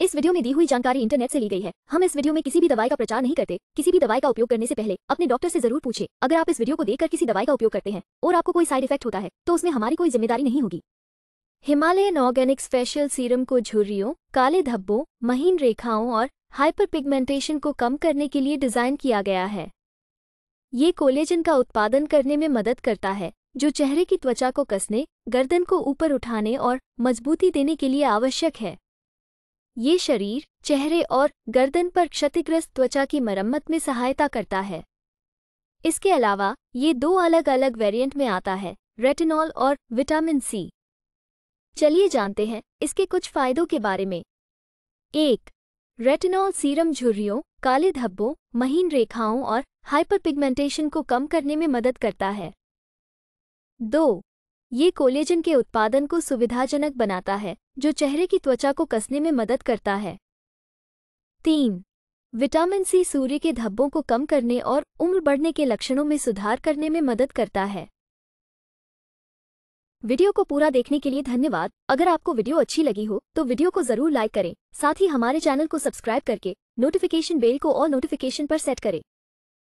इस वीडियो में दी हुई जानकारी इंटरनेट से ली गई है हम इस वीडियो में किसी भी दवाई का प्रचार नहीं करते किसी भी दवाई का उपयोग करने से पहले अपने डॉक्टर से जरूर पूछे अगर आप इस वीडियो को देखकर किसी दवाई का उपयोग करते हैं और आपको कोई साइड इफेक्ट होता है तो उसमें हमारी कोई जिम्मेदारी नहीं होगी हिमालयन ऑर्गेनिक्स फेशियल सीरम को झुर्रियों काले धब्बों महीन रेखाओं और हाइपर पिगमेंटेशन को कम करने के लिए डिजाइन किया गया है ये कोलेजन का उत्पादन करने में मदद करता है जो चेहरे की त्वचा को कसने गर्दन को ऊपर उठाने और मजबूती देने के लिए आवश्यक है ये शरीर चेहरे और गर्दन पर क्षतिग्रस्त त्वचा की मरम्मत में सहायता करता है इसके अलावा ये दो अलग अलग वेरिएंट में आता है रेटिनॉल और विटामिन सी चलिए जानते हैं इसके कुछ फायदों के बारे में एक रेटिनॉल सीरम झुर्रियों काले धब्बों महीन रेखाओं और हाइपरपिगमेंटेशन को कम करने में मदद करता है दो ये कोलेजन के उत्पादन को सुविधाजनक बनाता है जो चेहरे की त्वचा को कसने में मदद करता है तीन विटामिन सी सूर्य के धब्बों को कम करने और उम्र बढ़ने के लक्षणों में सुधार करने में मदद करता है वीडियो को पूरा देखने के लिए धन्यवाद अगर आपको वीडियो अच्छी लगी हो तो वीडियो को जरूर लाइक करें साथ ही हमारे चैनल को सब्सक्राइब करके नोटिफिकेशन बेल को और नोटिफिकेशन पर सेट करें